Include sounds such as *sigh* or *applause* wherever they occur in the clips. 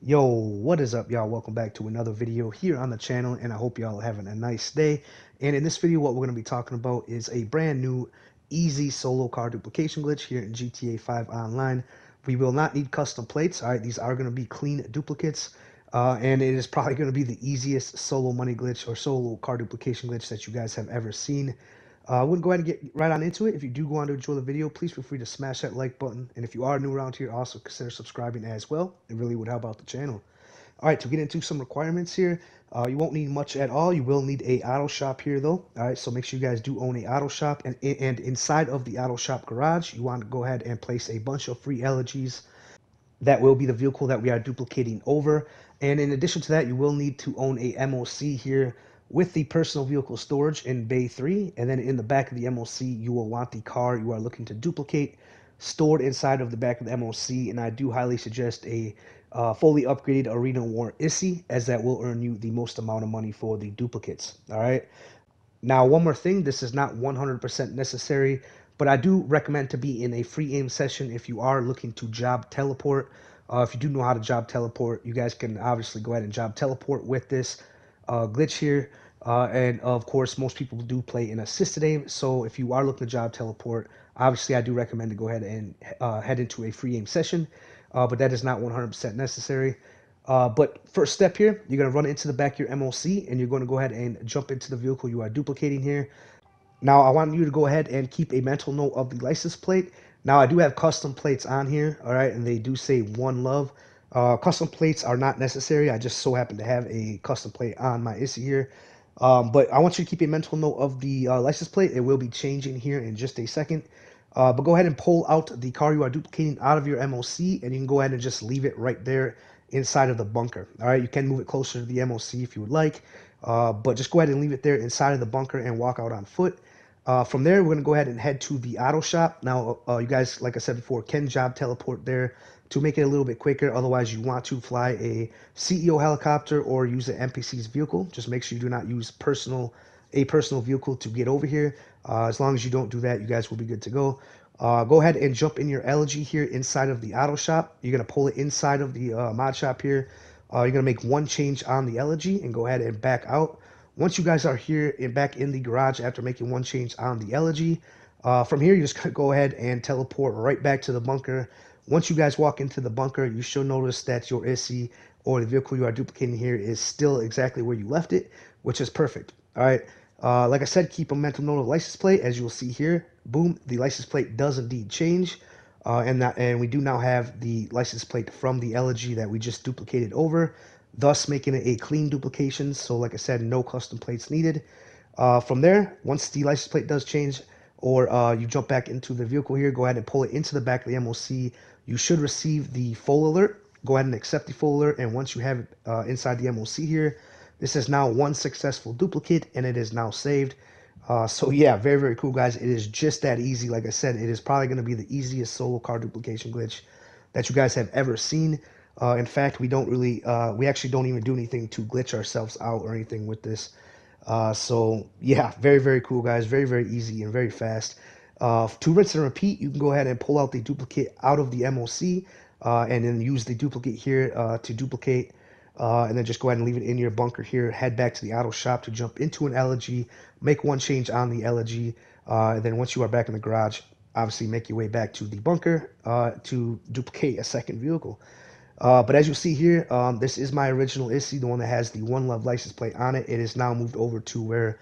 yo what is up y'all welcome back to another video here on the channel and i hope y'all are having a nice day and in this video what we're going to be talking about is a brand new easy solo car duplication glitch here in gta 5 online we will not need custom plates all right these are going to be clean duplicates uh, and it is probably going to be the easiest solo money glitch or solo car duplication glitch that you guys have ever seen uh, I wouldn't go ahead and get right on into it. If you do go on to enjoy the video, please feel free to smash that like button. And if you are new around here, also consider subscribing as well. It really would help out the channel. All right, to get into some requirements here, uh, you won't need much at all. You will need a auto shop here, though. All right, so make sure you guys do own a auto shop. And, and inside of the auto shop garage, you want to go ahead and place a bunch of free elegies. That will be the vehicle that we are duplicating over. And in addition to that, you will need to own a MOC here with the personal vehicle storage in bay 3 and then in the back of the MOC you will want the car you are looking to duplicate stored inside of the back of the MOC and I do highly suggest a uh, fully upgraded Arena War ISI as that will earn you the most amount of money for the duplicates all right now one more thing this is not 100% necessary but I do recommend to be in a free aim session if you are looking to job teleport uh, if you do know how to job teleport you guys can obviously go ahead and job teleport with this uh, glitch here. Uh, and uh, of course, most people do play in assisted aim. So if you are looking to job teleport, obviously I do recommend to go ahead and uh, head into a free aim session. Uh, but that is not 100% necessary. Uh, but first step here, you're going to run into the back of your MOC and you're going to go ahead and jump into the vehicle you are duplicating here. Now, I want you to go ahead and keep a mental note of the license plate. Now, I do have custom plates on here, all right, and they do say one love. Uh, custom plates are not necessary. I just so happen to have a custom plate on my issue here. Um, but I want you to keep a mental note of the uh, license plate. It will be changing here in just a second. Uh, but go ahead and pull out the car you are duplicating out of your MOC, and you can go ahead and just leave it right there inside of the bunker. All right, you can move it closer to the MOC if you would like, uh, but just go ahead and leave it there inside of the bunker and walk out on foot. Uh, from there, we're going to go ahead and head to the auto shop. Now, uh, you guys, like I said before, can job teleport there to make it a little bit quicker. Otherwise, you want to fly a CEO helicopter or use an NPC's vehicle. Just make sure you do not use personal a personal vehicle to get over here. Uh, as long as you don't do that, you guys will be good to go. Uh, go ahead and jump in your elegy here inside of the auto shop. You're going to pull it inside of the uh, mod shop here. Uh, you're going to make one change on the elegy and go ahead and back out. Once you guys are here and back in the garage after making one change on the Elegy, uh, from here, you just *laughs* go ahead and teleport right back to the bunker. Once you guys walk into the bunker, you should notice that your ISI or the vehicle you are duplicating here is still exactly where you left it, which is perfect. All right. Uh, like I said, keep a mental note of the license plate. As you will see here, boom, the license plate does indeed change. Uh, and, that, and we do now have the license plate from the elegy that we just duplicated over thus making it a clean duplication. So like I said, no custom plates needed. Uh, from there, once the license plate does change or uh, you jump back into the vehicle here, go ahead and pull it into the back of the MOC. You should receive the full alert. Go ahead and accept the full alert. And once you have it uh, inside the MOC here, this is now one successful duplicate and it is now saved. Uh, so yeah, very, very cool, guys. It is just that easy. Like I said, it is probably going to be the easiest solo car duplication glitch that you guys have ever seen. Uh, in fact, we don't really, uh, we actually don't even do anything to glitch ourselves out or anything with this. Uh, so yeah, very, very cool guys. Very, very easy and very fast. Uh, to rinse and repeat, you can go ahead and pull out the duplicate out of the MOC uh, and then use the duplicate here uh, to duplicate and then just go ahead and leave it in your bunker here. Head back to the auto shop to jump into an elegy, make one change on the elegy. and then once you are back in the garage, obviously make your way back to the bunker to duplicate a second vehicle. Uh, but as you see here, um, this is my original ISI, the one that has the One Love license plate on it. It is now moved over to where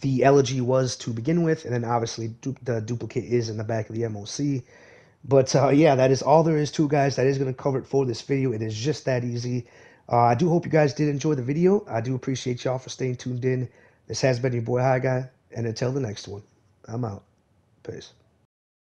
the elegy was to begin with, and then obviously du the duplicate is in the back of the MOC. But uh, yeah, that is all there is to guys. That is going to cover it for this video. It is just that easy. Uh, I do hope you guys did enjoy the video. I do appreciate y'all for staying tuned in. This has been your boy High Guy, and until the next one, I'm out. Peace.